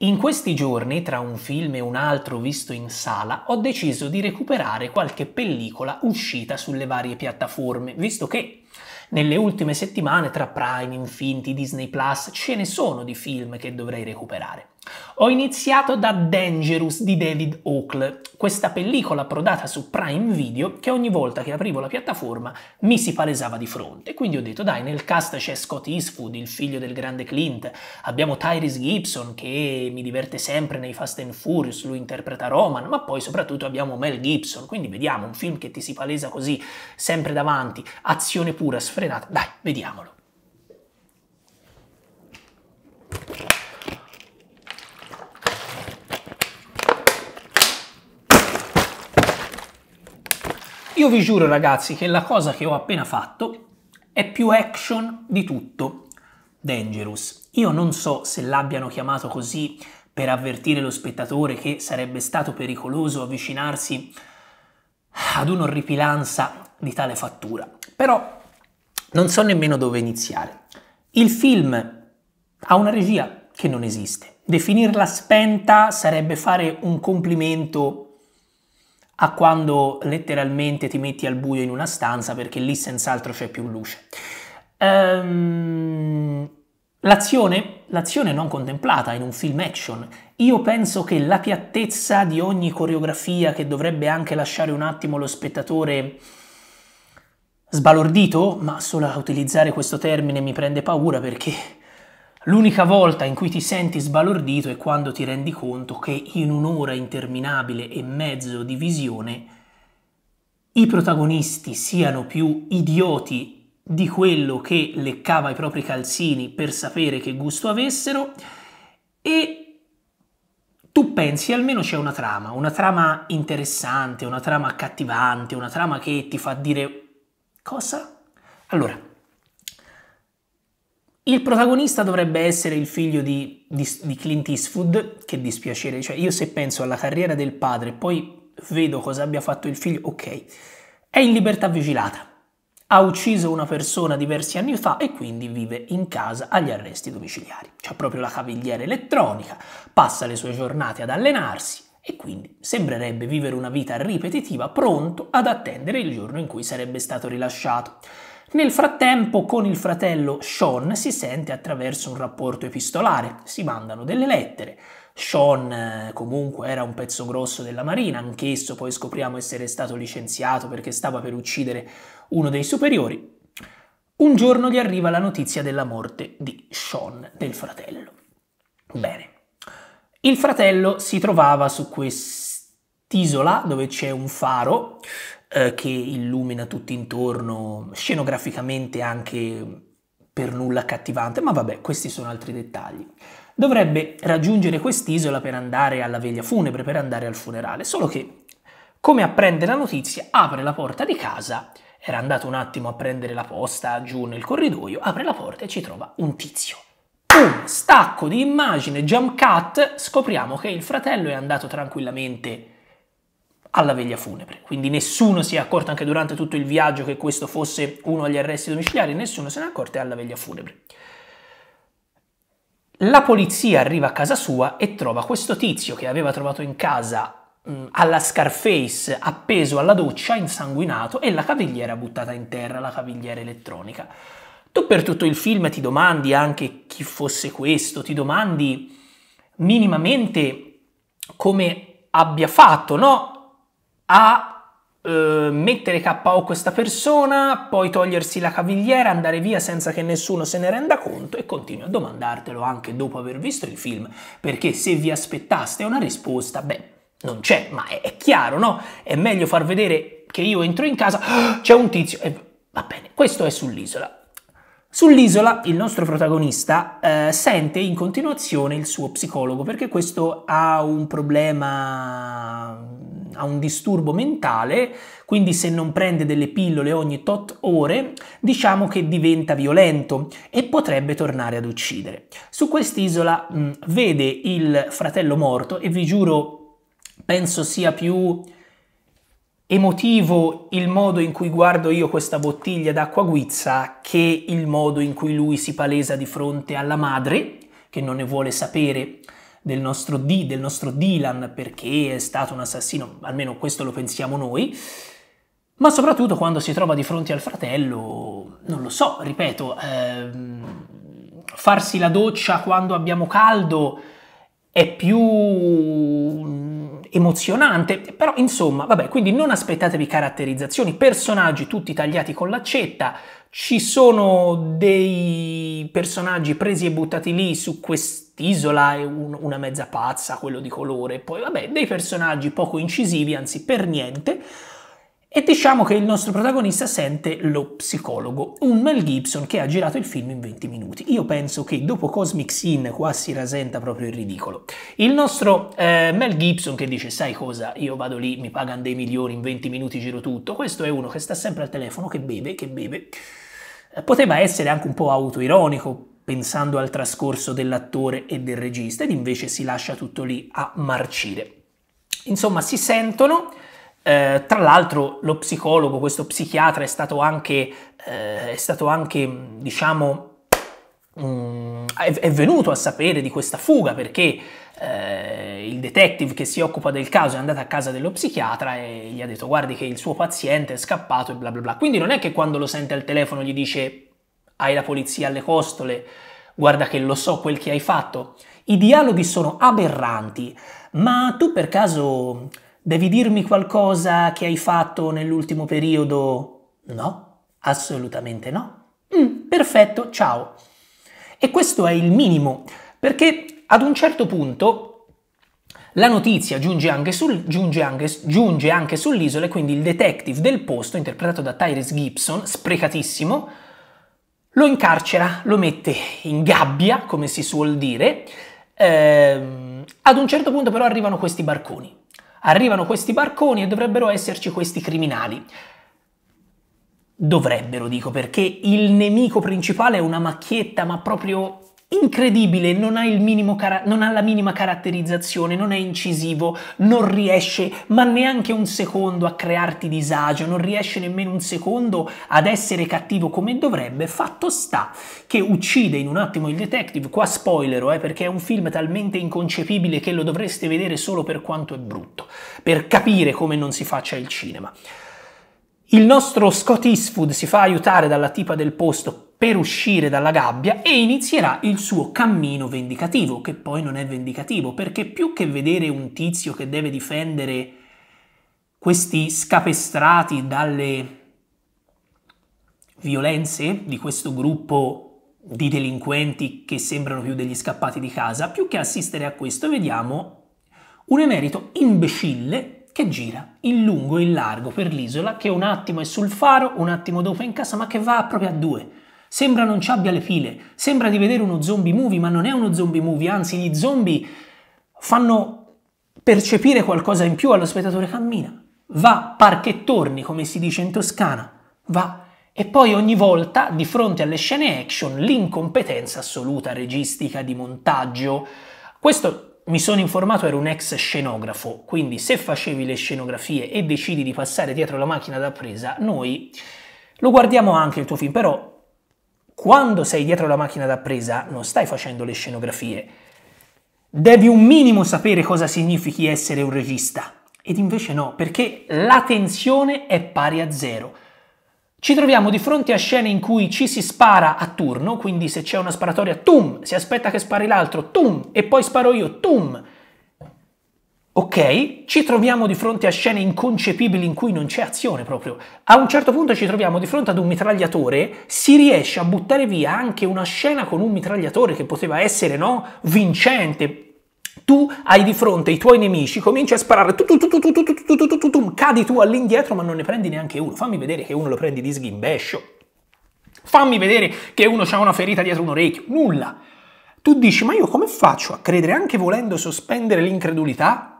In questi giorni, tra un film e un altro visto in sala, ho deciso di recuperare qualche pellicola uscita sulle varie piattaforme, visto che nelle ultime settimane tra Prime, Infinity, Disney Plus ce ne sono di film che dovrei recuperare. Ho iniziato da Dangerous di David Oakle, questa pellicola prodata su Prime Video che ogni volta che aprivo la piattaforma mi si palesava di fronte. Quindi ho detto dai, nel cast c'è Scott Eastwood, il figlio del grande Clint, abbiamo Tyrese Gibson che mi diverte sempre nei Fast and Furious, lui interpreta Roman, ma poi soprattutto abbiamo Mel Gibson, quindi vediamo un film che ti si palesa così sempre davanti, azione pura, sfrenata, dai, vediamolo. Io vi giuro ragazzi che la cosa che ho appena fatto è più action di tutto. Dangerous. Io non so se l'abbiano chiamato così per avvertire lo spettatore che sarebbe stato pericoloso avvicinarsi ad un'orripilanza di tale fattura. Però non so nemmeno dove iniziare. Il film ha una regia che non esiste. Definirla spenta sarebbe fare un complimento a quando letteralmente ti metti al buio in una stanza perché lì senz'altro c'è più luce. Ehm, l'azione? L'azione non contemplata in un film action. Io penso che la piattezza di ogni coreografia che dovrebbe anche lasciare un attimo lo spettatore sbalordito, ma solo a utilizzare questo termine mi prende paura perché L'unica volta in cui ti senti sbalordito è quando ti rendi conto che in un'ora interminabile e mezzo di visione i protagonisti siano più idioti di quello che leccava i propri calzini per sapere che gusto avessero e tu pensi almeno c'è una trama, una trama interessante, una trama accattivante, una trama che ti fa dire cosa? Allora, il protagonista dovrebbe essere il figlio di, di, di, Clint Eastwood, che dispiacere, cioè io se penso alla carriera del padre e poi vedo cosa abbia fatto il figlio, ok, è in libertà vigilata, ha ucciso una persona diversi anni fa e quindi vive in casa agli arresti domiciliari, ha proprio la cavigliera elettronica, passa le sue giornate ad allenarsi e quindi sembrerebbe vivere una vita ripetitiva pronto ad attendere il giorno in cui sarebbe stato rilasciato. Nel frattempo con il fratello Sean si sente attraverso un rapporto epistolare, si mandano delle lettere. Sean eh, comunque era un pezzo grosso della Marina, anch'esso poi scopriamo essere stato licenziato perché stava per uccidere uno dei superiori. Un giorno gli arriva la notizia della morte di Sean, del fratello. Bene. Il fratello si trovava su quest'isola dove c'è un faro eh, che illumina tutto intorno, scenograficamente anche per nulla accattivante, ma vabbè, questi sono altri dettagli. Dovrebbe raggiungere quest'isola per andare alla veglia funebre, per andare al funerale, solo che, come apprende la notizia, apre la porta di casa, era andato un attimo a prendere la posta giù nel corridoio, apre la porta e ci trova un tizio. Boom! Stacco di immagine, jump cut, scopriamo che il fratello è andato tranquillamente alla veglia funebre. Quindi nessuno si è accorto anche durante tutto il viaggio che questo fosse uno agli arresti domiciliari, nessuno se ne è accorto alla veglia funebre. La polizia arriva a casa sua e trova questo tizio che aveva trovato in casa mh, mm, alla Scarface appeso alla doccia, insanguinato, e la cavigliera buttata in terra, la cavigliera elettronica. Tu per tutto il film ti domandi anche chi fosse questo, ti domandi minimamente come abbia fatto, no? a eh, mettere KO questa persona, poi togliersi la cavigliera, andare via senza che nessuno se ne renda conto e continui a domandartelo anche dopo aver visto il film, perché se vi aspettaste una risposta, beh, non c'è, ma è, è, chiaro, no? È meglio far vedere che io entro in casa, c'è un tizio, e va bene, questo è sull'isola. Sull'isola il nostro protagonista eh, sente in continuazione il suo psicologo perché questo ha un problema, ha un disturbo mentale, quindi se non prende delle pillole ogni tot ore diciamo che diventa violento e potrebbe tornare ad uccidere. Su quest'isola mh, mm, vede il fratello morto e vi giuro penso sia più emotivo il modo in cui guardo io questa bottiglia d'acqua guizza che il modo in cui lui si palesa di fronte alla madre, che non ne vuole sapere del nostro D, del nostro Dylan, perché è stato un assassino, almeno questo lo pensiamo noi, ma soprattutto quando si trova di fronte al fratello, non lo so, ripeto, ehm, farsi la doccia quando abbiamo caldo è più emozionante, però insomma, vabbè, quindi non aspettatevi caratterizzazioni, personaggi tutti tagliati con l'accetta, ci sono dei personaggi presi e buttati lì su quest'isola è un, una mezza pazza, quello di colore, poi vabbè, dei personaggi poco incisivi, anzi per niente. E diciamo che il nostro protagonista sente lo psicologo, un Mel Gibson che ha girato il film in 20 minuti. Io penso che dopo Cosmic Sin qua si rasenta proprio il ridicolo. Il nostro eh, Mel Gibson che dice sai cosa, io vado lì, mi pagano dei milioni, in 20 minuti giro tutto, questo è uno che sta sempre al telefono, che beve, che beve. Eh, poteva essere anche un po' autoironico, pensando al trascorso dell'attore e del regista, ed invece si lascia tutto lì a marcire. Insomma, si sentono eh, tra l'altro lo psicologo, questo psichiatra è stato anche, eh, è stato anche diciamo, mh, mm, è, è, venuto a sapere di questa fuga perché eh, il detective che si occupa del caso è andato a casa dello psichiatra e gli ha detto guardi che il suo paziente è scappato e bla bla bla. Quindi non è che quando lo sente al telefono gli dice hai la polizia alle costole, guarda che lo so quel che hai fatto. I dialoghi sono aberranti, ma tu per caso Devi dirmi qualcosa che hai fatto nell'ultimo periodo? No, assolutamente no. Mm, perfetto, ciao. E questo è il minimo, perché ad un certo punto la notizia giunge anche, sul, giunge, anche, giunge anche, sull'isola e quindi il detective del posto, interpretato da Tyrese Gibson, sprecatissimo, lo incarcera, lo mette in gabbia, come si suol dire. Ehm, ad un certo punto però arrivano questi barconi Arrivano questi barconi e dovrebbero esserci questi criminali. Dovrebbero, dico, perché il nemico principale è una macchietta, ma proprio incredibile, non ha, cara- non ha, la minima caratterizzazione, non è incisivo, non riesce ma neanche un secondo a crearti disagio, non riesce nemmeno un secondo ad essere cattivo come dovrebbe, fatto sta che uccide in un attimo il detective, qua spoiler, eh, perché è un film talmente inconcepibile che lo dovreste vedere solo per quanto è brutto, per capire come non si faccia il cinema. Il nostro Scott Eastwood si fa aiutare dalla tipa del posto per uscire dalla gabbia e inizierà il suo cammino vendicativo, che poi non è vendicativo, perché più che vedere un tizio che deve difendere questi scapestrati dalle violenze di questo gruppo di delinquenti che sembrano più degli scappati di casa, più che assistere a questo vediamo un emerito imbecille che gira in lungo e in largo per l'isola, che un attimo è sul faro, un attimo dopo è in casa, ma che va proprio a due. Sembra non ci abbia le file, sembra di vedere uno zombie movie, ma non è uno zombie movie, anzi gli zombie fanno percepire qualcosa in più allo spettatore cammina. Va, parche torni, come si dice in Toscana, va. E poi ogni volta, di fronte alle scene action, l'incompetenza assoluta registica di montaggio. Questo mi sono informato, ero un ex scenografo, quindi se facevi le scenografie e decidi di passare dietro la macchina da presa, noi lo guardiamo anche il tuo film, però quando sei dietro la macchina da presa non stai facendo le scenografie. Devi un minimo sapere cosa significhi essere un regista. Ed invece no, perché la tensione è pari a zero. Ci troviamo di fronte a scene in cui ci si spara a turno, quindi se c'è una sparatoria, tum, si aspetta che spari l'altro, tum, e poi sparo io, tum. Ok, ci troviamo di fronte a scene inconcepibili in cui non c'è azione proprio. A un certo punto ci troviamo di fronte ad un mitragliatore, si riesce a buttare via anche una scena con un mitragliatore che poteva essere, no, vincente. Tu hai di fronte i tuoi nemici, cominci a sparare, tu, tu, tu, cadi tu all'indietro ma non ne prendi neanche uno. Fammi vedere che uno lo prendi di sghimbescio. Fammi vedere che uno ha una ferita dietro un orecchio. Nulla. Tu dici, ma io come faccio a credere anche volendo sospendere l'incredulità?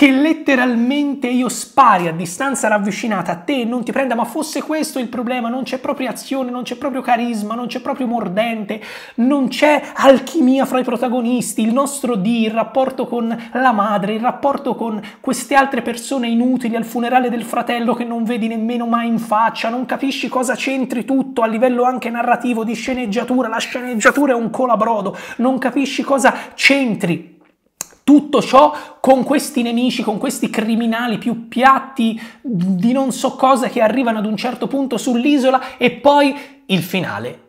che letteralmente io spari a distanza ravvicinata a te e non ti prenda, ma fosse questo il problema, non c'è proprio azione, non c'è proprio carisma, non c'è proprio mordente, non c'è alchimia fra i protagonisti, il nostro D, il rapporto con la madre, il rapporto con queste altre persone inutili al funerale del fratello che non vedi nemmeno mai in faccia, non capisci cosa c'entri tutto a livello anche narrativo di sceneggiatura, la sceneggiatura è un colabrodo, non capisci cosa c'entri tutto ciò con questi nemici, con questi criminali più piatti di non so cosa che arrivano ad un certo punto sull'isola e poi il finale.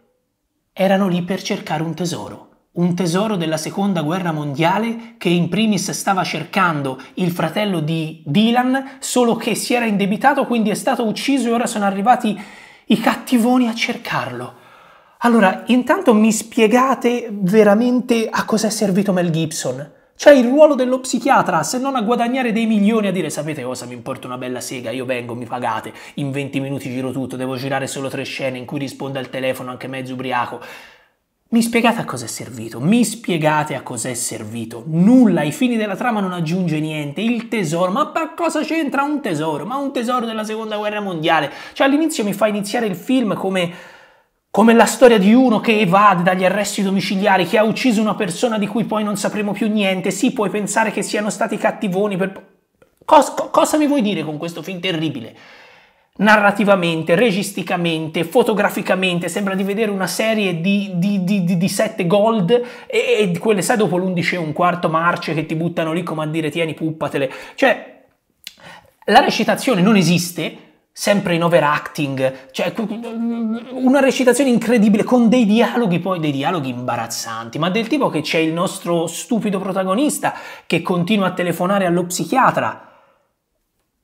Erano lì per cercare un tesoro un tesoro della seconda guerra mondiale che in primis stava cercando il fratello di Dylan, solo che si era indebitato, quindi è stato ucciso e ora sono arrivati i cattivoni a cercarlo. Allora, intanto mi spiegate veramente a cosa è servito Mel Gibson. C'è cioè, il ruolo dello psichiatra, se non a guadagnare dei milioni a dire sapete cosa mi importa una bella sega, io vengo, mi pagate, in 20 minuti giro tutto, devo girare solo tre scene in cui risponde al telefono anche mezzo ubriaco. Mi spiegate a cosa è servito, mi spiegate a cosa è servito. Nulla, ai fini della trama non aggiunge niente, il tesoro, ma a cosa c'entra un tesoro? Ma un tesoro della seconda guerra mondiale? Cioè all'inizio mi fa iniziare il film come come la storia di uno che evade dagli arresti domiciliari, che ha ucciso una persona di cui poi non sapremo più niente. Sì, puoi pensare che siano stati cattivoni per... Cos- cosa mi vuoi dire con questo film terribile? Narrativamente, registicamente, fotograficamente, sembra di vedere una serie di, di, di, di sette gold e, e quelle sai dopo l'11 e un quarto marce che ti buttano lì come a dire tieni puppatele. Cioè, la recitazione non esiste, sempre in overacting, cioè una recitazione incredibile con dei dialoghi, poi dei dialoghi imbarazzanti, ma del tipo che c'è il nostro stupido protagonista che continua a telefonare allo psichiatra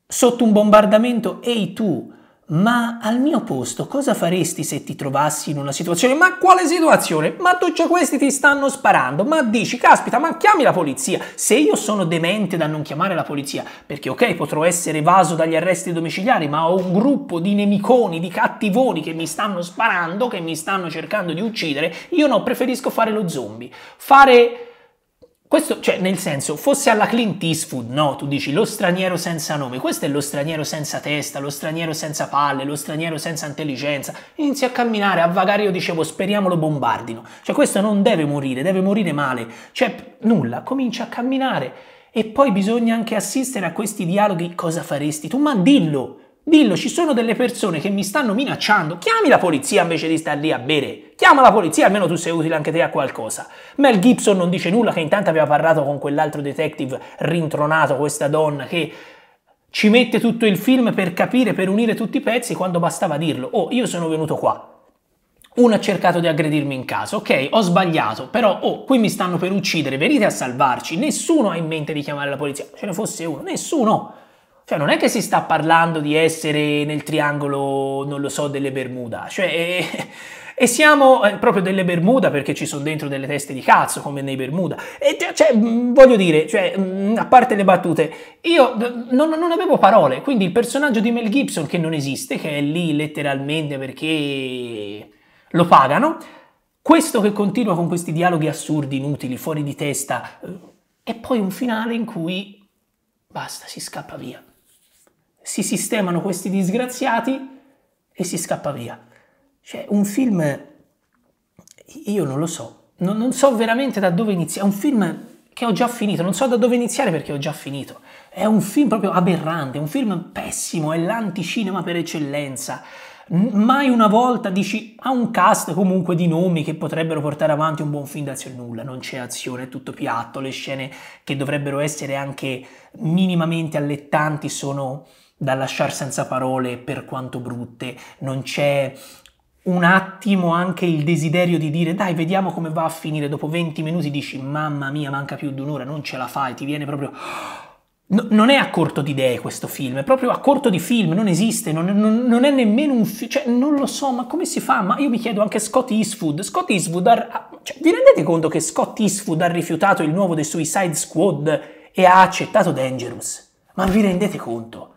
sotto un bombardamento, ehi tu, ma al mio posto cosa faresti se ti trovassi in una situazione? Ma quale situazione? Ma tutti questi ti stanno sparando, ma dici, caspita, ma chiami la polizia. Se io sono demente da non chiamare la polizia, perché ok, potrò essere evaso dagli arresti domiciliari, ma ho un gruppo di nemiconi, di cattivoni che mi stanno sparando, che mi stanno cercando di uccidere, io no, preferisco fare lo zombie. Fare questo, cioè, nel senso, fosse alla Clint Eastwood, no? Tu dici lo straniero senza nome, questo è lo straniero senza testa, lo straniero senza palle, lo straniero senza intelligenza. Inizia a camminare, a vagare, io dicevo, speriamo lo bombardino. Cioè, questo non deve morire, deve morire male. Cioè, nulla, comincia a camminare. E poi bisogna anche assistere a questi dialoghi, cosa faresti tu? Ma dillo! Dillo, ci sono delle persone che mi stanno minacciando. Chiami la polizia invece di star lì a bere. Chiama la polizia, almeno tu sei utile anche te a qualcosa. Mel Gibson non dice nulla, che intanto aveva parlato con quell'altro detective rintronato, questa donna che ci mette tutto il film per capire, per unire tutti i pezzi, quando bastava dirlo. Oh, io sono venuto qua. Uno ha cercato di aggredirmi in casa, ok, ho sbagliato, però oh, qui mi stanno per uccidere, venite a salvarci. Nessuno ha in mente di chiamare la polizia. Ce ne fosse uno, nessuno. Cioè non è che si sta parlando di essere nel triangolo, non lo so, delle Bermuda, cioè... E, e siamo eh, proprio delle Bermuda perché ci sono dentro delle teste di cazzo come nei Bermuda. E cioè, cioè voglio dire, cioè, a parte le battute, io non, non, avevo parole, quindi il personaggio di Mel Gibson che non esiste, che è lì letteralmente perché lo pagano, questo che continua con questi dialoghi assurdi, inutili, fuori di testa, e eh, poi un finale in cui basta, si scappa via si sistemano questi disgraziati e si scappa via. Cioè, un film, io non lo so, non, non so veramente da dove iniziare, è un film che ho già finito, non so da dove iniziare perché ho già finito. È un film proprio aberrante, un film pessimo, è l'anticinema per eccellenza. Mai una volta dici ha un cast comunque di nomi che potrebbero portare avanti un buon film d'azione, nulla, non c'è azione, è tutto piatto, le scene che dovrebbero essere anche minimamente allettanti sono da lasciare senza parole per quanto brutte, non c'è un attimo anche il desiderio di dire dai vediamo come va a finire, dopo 20 minuti dici mamma mia manca più di un'ora, non ce la fai, ti viene proprio... No, non è a corto di idee questo film, è proprio a corto di film, non esiste, non, non, non è nemmeno un film, cioè non lo so, ma come si fa? Ma io mi chiedo anche Scott Eastwood, Scott Eastwood, ha, cioè, vi rendete conto che Scott Eastwood ha rifiutato il nuovo The Suicide Squad e ha accettato Dangerous? Ma vi rendete conto?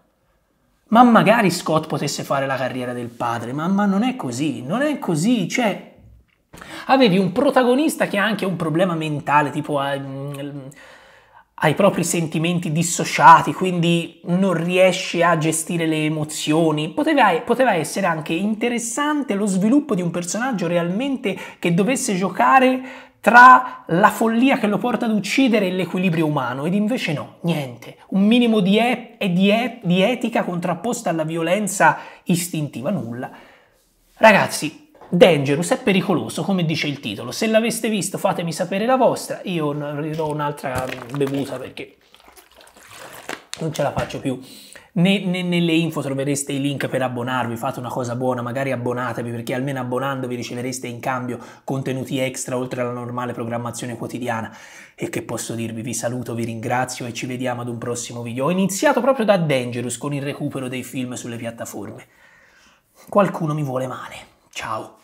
ma magari Scott potesse fare la carriera del padre, ma, ma non è così, non è così, cioè avevi un protagonista che ha anche un problema mentale, tipo ha, eh, mm, ha, i propri sentimenti dissociati, quindi non riesce a gestire le emozioni. Poteva, poteva essere anche interessante lo sviluppo di un personaggio realmente che dovesse giocare tra la follia che lo porta ad uccidere e l'equilibrio umano, ed invece no, niente, un minimo di, e- di, e- di etica contrapposta alla violenza istintiva, nulla. Ragazzi, Dangerous è pericoloso, come dice il titolo. Se l'aveste visto, fatemi sapere la vostra. Io do un'altra bevuta perché non ce la faccio più. Ne, ne, nelle info trovereste i link per abbonarvi, fate una cosa buona, magari abbonatevi perché almeno abbonandovi ricevereste in cambio contenuti extra oltre alla normale programmazione quotidiana. E che posso dirvi? Vi saluto, vi ringrazio e ci vediamo ad un prossimo video. Ho iniziato proprio da Dangerous con il recupero dei film sulle piattaforme. Qualcuno mi vuole male. Ciao.